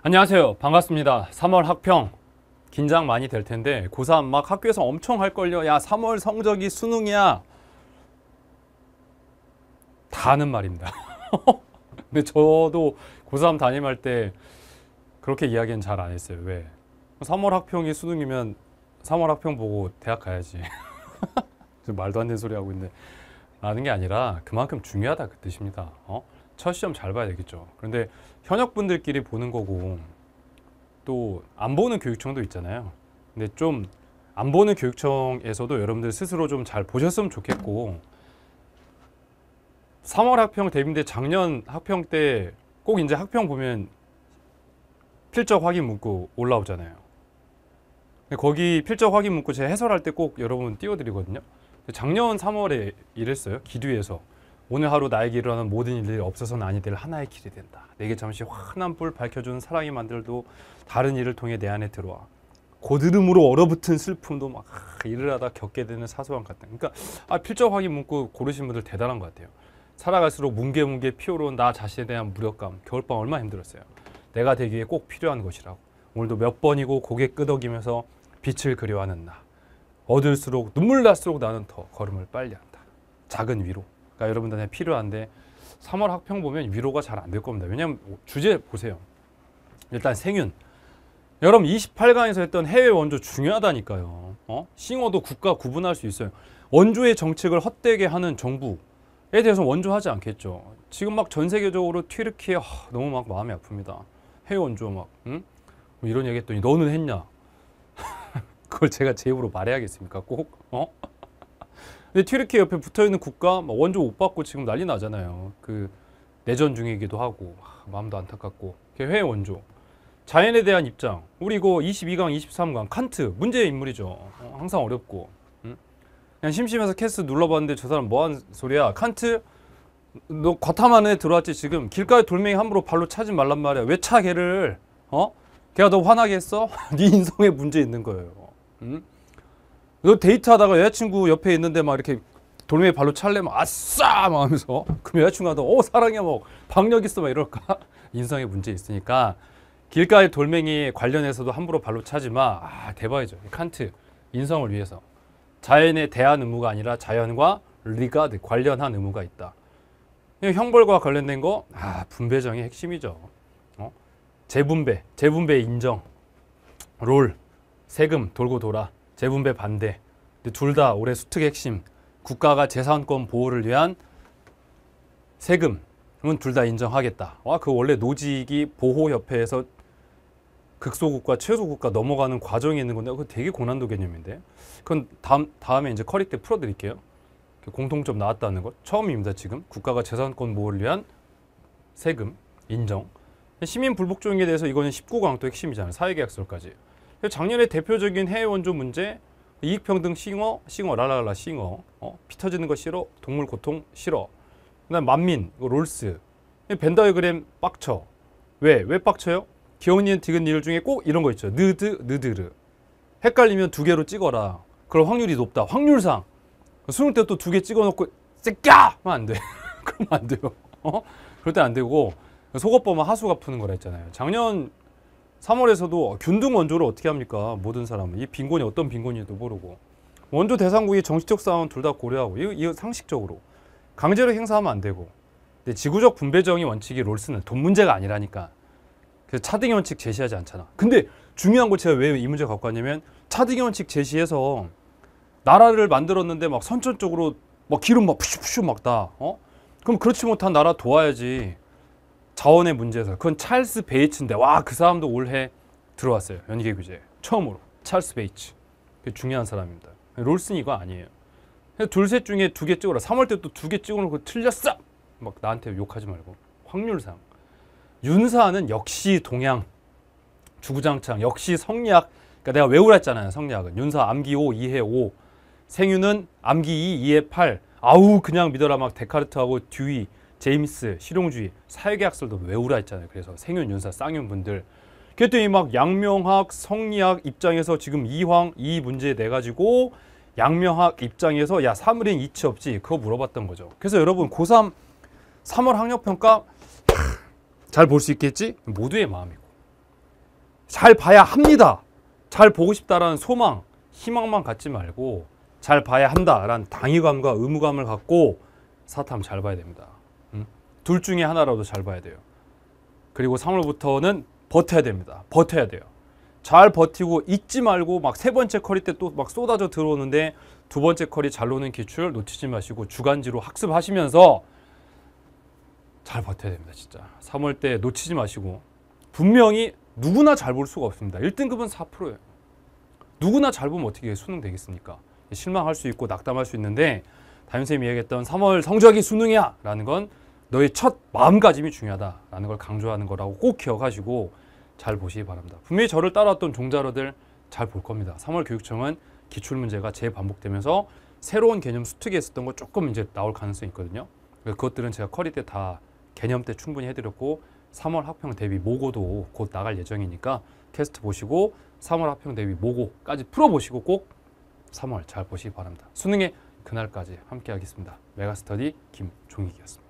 안녕하세요. 반갑습니다. 3월 학평 긴장 많이 될 텐데 고3 막 학교에서 엄청 할걸요. 야 3월 성적이 수능이야. 다는 말입니다. 근데 저도 고3 담임할 때 그렇게 이야기는 잘 안 했어요. 왜? 3월 학평이 수능이면 3월 학평 보고 대학 가야지. 말도 안 되는 소리 하고 있는데 라는 게 아니라 그만큼 중요하다 그 뜻입니다. 어? 첫 시험 잘 봐야 되겠죠. 그런데 현역 분들끼리 보는 거고 또 안 보는 교육청도 있잖아요. 근데 좀 안 보는 교육청에서도 여러분들 스스로 좀 잘 보셨으면 좋겠고 3월 학평 대비인데 작년 학평 때 꼭 이제 학평 보면 필적 확인 문구 올라오잖아요. 거기 필적 확인 문구 제가 해설할 때 꼭 여러분 띄워드리거든요. 작년 3월에 이랬어요기두에서 오늘 하루 나에게 일어나는 모든 일들이 없어서는 아니 될 하나의 길이 된다. 내게 잠시 환한 불 밝혀준 사랑이 만들도 다른 일을 통해 내 안에 들어와. 고드름으로 얼어붙은 슬픔도 막 일을 하다 겪게 되는 사소한 같은. 그러니까 아, 필적 확인 문구 고르신 분들 대단한 것 같아요. 살아갈수록 뭉게뭉게 피어오른 나 자신에 대한 무력감. 겨울밤 얼마나 힘들었어요. 내가 되기에 꼭 필요한 것이라고. 오늘도 몇 번이고 고개 끄덕이면서 빛을 그려하는 나. 얻을수록 눈물 날수록 나는 더 걸음을 빨리 한다. 작은 위로. 그 여러분들한테 필요한데 3월 학평 보면 위로가 잘 안 될 겁니다. 왜냐하면 주제 보세요. 일단 생윤. 여러분 28강에서 했던 해외 원조 중요하다니까요. 어? 싱어도 국가 구분할 수 있어요. 원조의 정책을 헛되게 하는 정부에 대해서 원조하지 않겠죠. 지금 막 전 세계적으로 튀르키예 하, 너무 막 마음이 아픕니다. 해외 원조 막 응? 뭐 이런 얘기했더니 너는 했냐? 그걸 제가 제 입으로 말해야겠습니까? 꼭 어? 근데 튀르키 옆에 붙어 있는 국가 원조 못 받고 지금 난리 나잖아요. 그 내전 중이기도 하고 마음도 안타깝고 해외 원조. 자연에 대한 입장. 우리 이거 22강, 23강 칸트 문제의 인물이죠. 어, 항상 어렵고. 그냥 심심해서 캐스 눌러봤는데 저 사람 뭐한 소리야? 칸트 너과탐 안에 들어왔지 지금 길가에 돌멩이 함부로 발로 차지 말란 말이야. 왜차 걔를? 어? 걔가 너 화나게 했어? 네 인성에 문제 있는 거예요. 응? 너 데이트하다가 여자친구 옆에 있는데 막 이렇게 돌멩이 발로 찰래면 아싸 막 하면서 그럼 여자친구가너오 어, 사랑해 뭐 박력 있어 막 이럴까? 인성의 문제 있으니까 길가에 돌멩이 관련해서도 함부로 발로 차지 마. 아 대박이죠. 칸트 인성을 위해서 자연에 대한 의무가 아니라 자연과 리가드 관련한 의무가 있다. 형벌과 관련된 거 아, 분배정의 핵심이죠. 어? 재분배, 재분배 인정, 롤, 세금 돌고 돌아. 재분배 반대. 둘 다 올해 수특 핵심 국가가 재산권 보호를 위한 세금은 둘 다 인정하겠다. 와, 아, 그 원래 노직이 보호협회에서 극소국가, 최소국가 넘어가는 과정이 있는 건데, 그 되게 고난도 개념인데. 그건 다음, 다음에 이제 커릭 때 풀어드릴게요. 그 공통점 나왔다는 것. 처음입니다, 지금. 국가가 재산권 보호를 위한 세금 인정. 시민 불복종에 대해서 이거는 19강 또 핵심이잖아요. 사회계약설까지. 작년에 대표적인 해외 원조 문제, 이익평등 싱어, 싱어, 라라라 싱어, 어? 피 터지는 거 싫어, 동물 고통 싫어. 그다음 만민, 롤스, 벤더그램 빡쳐. 왜? 왜 빡쳐요? 기온이은 디귿 니 중에 꼭 이런 거 있죠. 느드, 느드르. 헷갈리면 두 개로 찍어라. 그럴 확률이 높다. 확률상. 수능 때또 두 개 찍어놓고 새끼면안 돼. 그러면 안 돼요. 어? 그럴 때 안 되고 속옷 보면 하수가 푸는 거라 했잖아요. 작년 3월에서도 균등 원조를 어떻게 합니까? 모든 사람은 이 빈곤이 어떤 빈곤인지도 모르고 원조 대상국이 정치적 싸움 둘다 고려하고 이거, 이거 상식적으로 강제로 행사하면 안 되고 근데 지구적 분배 정의 원칙이 롤스는 돈 문제가 아니라니까 그래서 차등의 원칙 제시하지 않잖아. 근데 중요한 거 제가 왜 이 문제 갖고 왔냐면 차등의 원칙 제시해서 나라를 만들었는데 막 선천적으로 막 기름 막 푸슈푸슈 막다. 어? 그럼 그렇지 못한 나라 도와야지. 자원의 문제에서 그건 찰스 베이츠인데 와 그 사람도 올해 들어왔어요 연계 규제 처음으로 찰스 베이츠 그 중요한 사람입니다 롤슨이가 아니에요 둘셋 중에 두 개 찍어라 3월 때또두개 찍어놓고 틀렸어 막 나한테 욕하지 말고 확률상 윤사는 역시 동양 주구장창 역시 성리학 그러니까 내가 외우라 했잖아요 성리학은 윤사 암기 5 2해 5 생유는 암기 2 2해 8 아우 그냥 믿어라 막 데카르트하고 듀이 제임스, 실용주의, 사회계약설도 외우라 했잖아요. 그래서 생윤, 윤사, 쌍윤 분들. 그랬더니 막 양명학, 성리학 입장에서 지금 이황, 이 문제 내가지고 양명학 입장에서 야, 사물인 이치 없지? 그거 물어봤던 거죠. 그래서 여러분 고3 3월 학력평가 잘 볼 수 있겠지? 모두의 마음이고. 잘 봐야 합니다. 잘 보고 싶다라는 소망, 희망만 갖지 말고 잘 봐야 한다라는 당위감과 의무감을 갖고 사탐 잘 봐야 됩니다. 둘 중에 하나라도 잘 봐야 돼요. 그리고 3월부터는 버텨야 됩니다. 버텨야 돼요. 잘 버티고 잊지 말고 막 세 번째 커리 때 또 막 쏟아져 들어오는데 두 번째 커리 잘 노는 기출 놓치지 마시고 주간지로 학습하시면서 잘 버텨야 됩니다. 진짜. 3월 때 놓치지 마시고 분명히 누구나 잘 볼 수가 없습니다. 1등급은 4%예요. 누구나 잘 보면 어떻게 수능 되겠습니까? 실망할 수 있고 낙담할 수 있는데 담임쌤이 얘기했던 3월 성적이 수능이야 라는 건 너의 첫 마음가짐이 중요하다라는 걸 강조하는 거라고 꼭 기억하시고 잘 보시기 바랍니다. 분명히 저를 따라왔던 종자러들 잘 볼 겁니다. 3월 교육청은 기출문제가 재반복되면서 새로운 개념 수특이했었던 거 조금 이제 나올 가능성이 있거든요. 그것들은 제가 커리 때 다 개념 때 충분히 해드렸고 3월 학평 대비 모고도 곧 나갈 예정이니까 캐스트 보시고 3월 학평 대비 모고까지 풀어보시고 꼭 3월 잘 보시기 바랍니다. 수능의 그날까지 함께 하겠습니다. 메가스터디 김종익이었습니다.